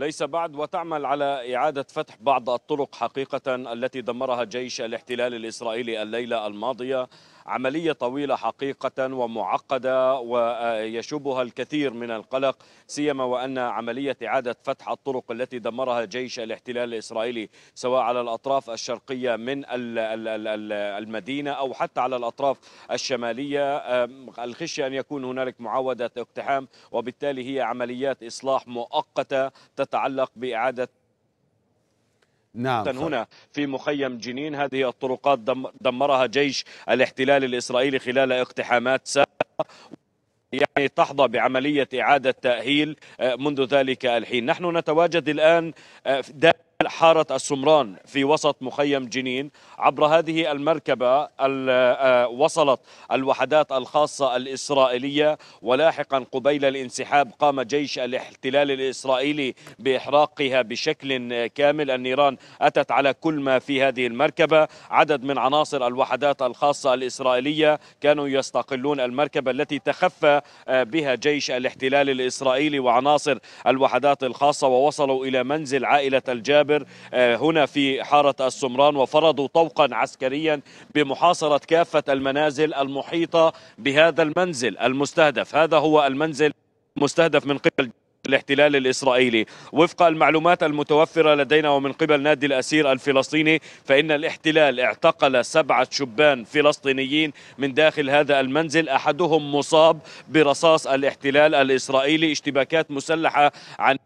ليس بعد وتعمل على إعادة فتح بعض الطرق حقيقة التي دمرها جيش الاحتلال الإسرائيلي الليلة الماضية عملية طويلة حقيقة ومعقدة ويشوبها الكثير من القلق سيما وأن عملية إعادة فتح الطرق التي دمرها جيش الاحتلال الإسرائيلي سواء على الأطراف الشرقية من المدينة أو حتى على الأطراف الشمالية الخشية أن يكون هنالك معاودة اقتحام وبالتالي هي عمليات إصلاح مؤقتة تتعلق بإعادة نعم هنا في مخيم جنين هذه الطرقات دمرها جيش الاحتلال الإسرائيلي خلال اقتحامات سابقة يعني تحظى بعملية إعادة تأهيل آه، منذ ذلك الحين نحن نتواجد الآن آه، داخل حارة السمران في وسط مخيم جنين عبر هذه المركبة آه، وصلت الوحدات الخاصة الإسرائيلية ولاحقا قبيل الانسحاب قام جيش الاحتلال الإسرائيلي بإحراقها بشكل كامل النيران أتت على كل ما في هذه المركبة عدد من عناصر الوحدات الخاصة الإسرائيلية كانوا يستقلون المركبة التي تخفى آه، بها جيش الاحتلال الإسرائيلي وعناصر الوحدات الخاصة ووصلوا إلى منزل عائلة الجابر جابر آه، هنا في حارة السمران وفرضوا طوقا عسكريا بمحاصرة كافة المنازل المحيطة بهذا المنزل المستهدف هذا هو المنزل المستهدف من قبل الاحتلال الإسرائيلي وفق المعلومات المتوفرة لدينا ومن قبل نادي الأسير الفلسطيني فإن الاحتلال اعتقل سبعة شبان فلسطينيين من داخل هذا المنزل أحدهم مصاب برصاص الاحتلال الإسرائيلي اشتباكات مسلحة عن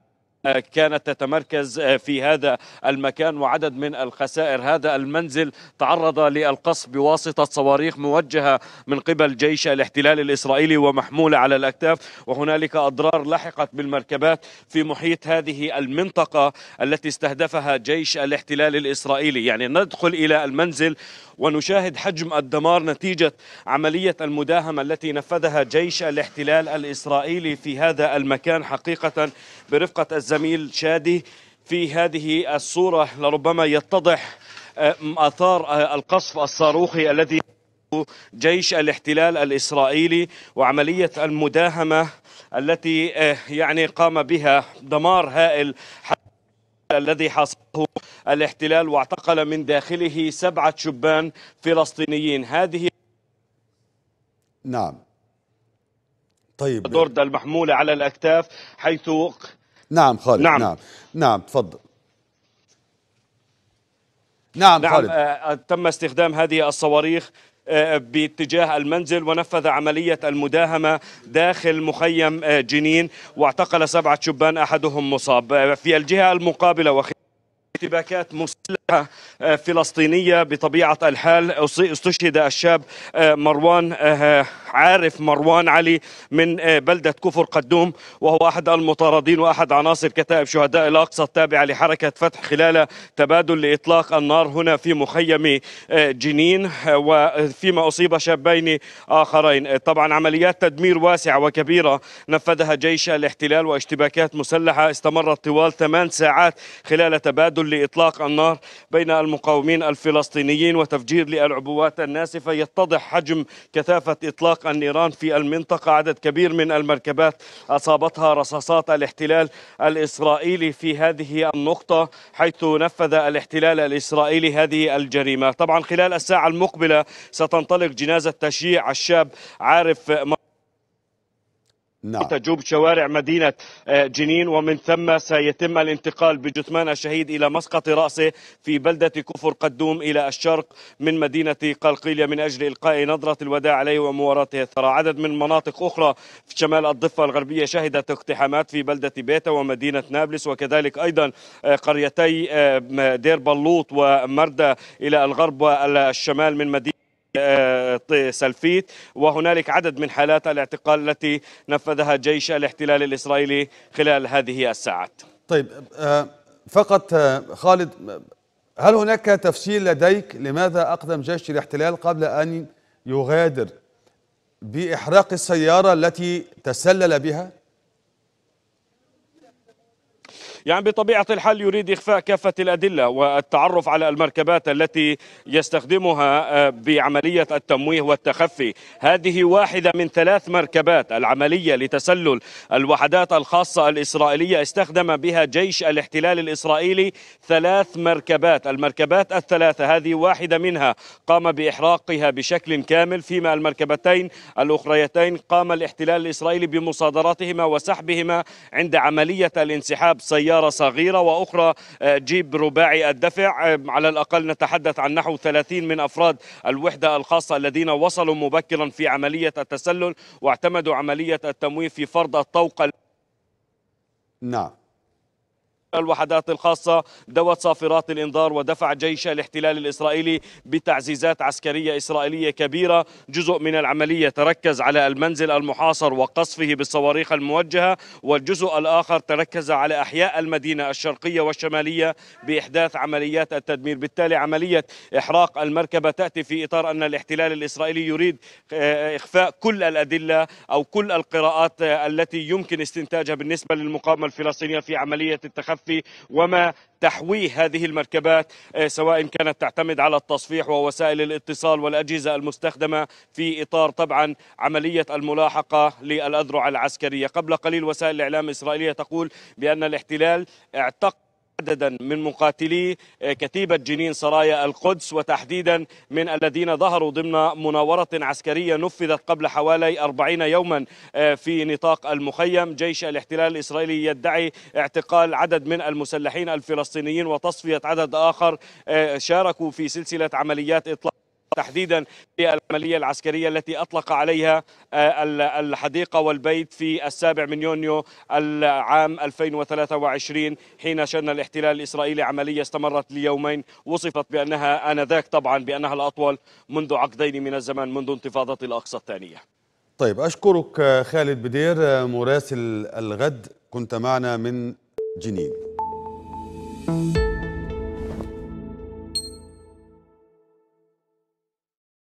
كانت تتمركز آه، في هذا المكان وعدد من الخسائر هذا المنزل تعرض للقصف بواسطة صواريخ موجهة من قبل جيش الاحتلال الإسرائيلي ومحمولة على الأكتاف وهنالك أضرار لحقت بالمركبات في محيط هذه المنطقة التي استهدفها جيش الاحتلال الإسرائيلي يعني ندخل إلى المنزل ونشاهد حجم الدمار نتيجة عملية المداهمة التي نفذها جيش الاحتلال الإسرائيلي في هذا المكان حقيقة برفقة الزمان الزميل شادي في هذه الصورة لربما يتضح آه، آثار آه، القصف الصاروخي الذي جيش الاحتلال الإسرائيلي وعملية المداهمة التي آه، يعني قام بها دمار هائل الذي حصله الاحتلال واعتقل من داخله سبعة شبان فلسطينيين هذه نعم طيب دورد المحمولة على الأكتاف حيث نعم خالد نعم نعم, نعم تفضل نعم, نعم خالد آه, آه، تم استخدام هذه الصواريخ آه، باتجاه المنزل ونفذ عملية المداهمة داخل مخيم آه، جنين واعتقل سبعة شبان أحدهم مصاب في الجهة المقابلة وخ... اشتباكات مسلحة آه، فلسطينية بطبيعة الحال استشهد الشاب آه، مروان آه، عارف مروان علي من بلدة كفر قدوم وهو أحد المطاردين وأحد عناصر كتائب شهداء الأقصى التابعة لحركة فتح خلال تبادل لإطلاق النار هنا في مخيم جنين وفيما أصيب شابين آخرين طبعا عمليات تدمير واسعة وكبيرة نفذها جيش الاحتلال واشتباكات مسلحة استمرت طوال ثمان ساعات خلال تبادل لإطلاق النار بين المقاومين الفلسطينيين وتفجير للعبوات الناسفة يتضح حجم كثافة إطلاق النيران في المنطقة عدد كبير من المركبات أصابتها رصاصات الاحتلال الإسرائيلي في هذه النقطة حيث نفذ الاحتلال الإسرائيلي هذه الجريمة طبعا خلال الساعة المقبلة ستنطلق جنازة تشييع الشاب عارف نعم. تجوب شوارع مدينة آه، جنين ومن ثم سيتم الانتقال بجثمان الشهيد إلى مسقط رأسه في بلدة كفر قدوم إلى الشرق من مدينة قلقيلية من أجل إلقاء نظرة الوداع عليه ومواراته الثرى عدد من مناطق أخرى في شمال الضفة الغربية شهدت اقتحامات في بلدة بيتا ومدينة نابلس وكذلك أيضا آه، قريتي آه، دير بلوط ومردة إلى الغرب والشمال من مدينة سلفيت وهنالك عدد من حالات الاعتقال التي نفذها جيش الاحتلال الإسرائيلي خلال هذه الساعات طيب آه، فقط آه، خالد هل هناك تفسير لديك لماذا أقدم جيش الاحتلال قبل أن يغادر بإحراق السيارة التي تسلل بها؟ يعني بطبيعة الحال يريد إخفاء كافة الأدلة والتعرف على المركبات التي يستخدمها آه، بعملية التمويه والتخفي هذه واحدة من ثلاث مركبات العملية لتسلل الوحدات الخاصة الإسرائيلية استخدم بها جيش الاحتلال الإسرائيلي ثلاث مركبات المركبات الثلاثة هذه واحدة منها قام بإحراقها بشكل كامل فيما المركبتين الأخريتين قام الاحتلال الإسرائيلي بمصادرتهما وسحبهما عند عملية الانسحاب سيارة سيارة صغيرة وأخرى آه، جيب رباعي الدفع آه، على الأقل نتحدث عن نحو 30 من أفراد الوحدة الخاصة الذين وصلوا مبكرا في عملية التسلل واعتمدوا عملية التمويه في فرض الطوق نعم الوحدات الخاصة دوت صافرات الإنذار ودفع جيش الاحتلال الإسرائيلي بتعزيزات عسكرية إسرائيلية كبيرة جزء من العملية تركز على المنزل المحاصر وقصفه بالصواريخ الموجهة والجزء الآخر تركز على أحياء المدينة الشرقية والشمالية بإحداث عمليات التدمير بالتالي عملية إحراق المركبة تأتي في إطار أن الاحتلال الإسرائيلي يريد آه، إخفاء كل الأدلة أو كل القراءات آه، التي يمكن استنتاجها بالنسبة للمقاومة الفلسطينية في عملية التخفي البحث وما تحويه هذه المركبات آه، سواء كانت تعتمد على التصفيح ووسائل الاتصال والأجهزة المستخدمة في إطار طبعا عملية الملاحقة للأذرع العسكرية قبل قليل وسائل الإعلام الإسرائيلية تقول بأن الاحتلال اعتق عددا من مقاتلي آه، كتيبة جنين سرايا القدس وتحديدا من الذين ظهروا ضمن مناورة عسكرية نفذت قبل حوالي 40 يوما آه، في نطاق المخيم جيش الاحتلال الإسرائيلي يدعي اعتقال عدد من المسلحين الفلسطينيين وتصفية عدد آخر آه، شاركوا في سلسلة عمليات إطلاق تحديدا في العملية العسكرية التي أطلق عليها آه، الحديقة والبيت في السابع من يونيو العام 2023 حين شن الاحتلال الإسرائيلي عملية استمرت ليومين وصفت بأنها آنذاك طبعا بأنها الأطول منذ عقدين من الزمن منذ انتفاضة الأقصى الثانية طيب أشكرك آه، خالد بدير آه، مراسل الغد كنت معنا من جنين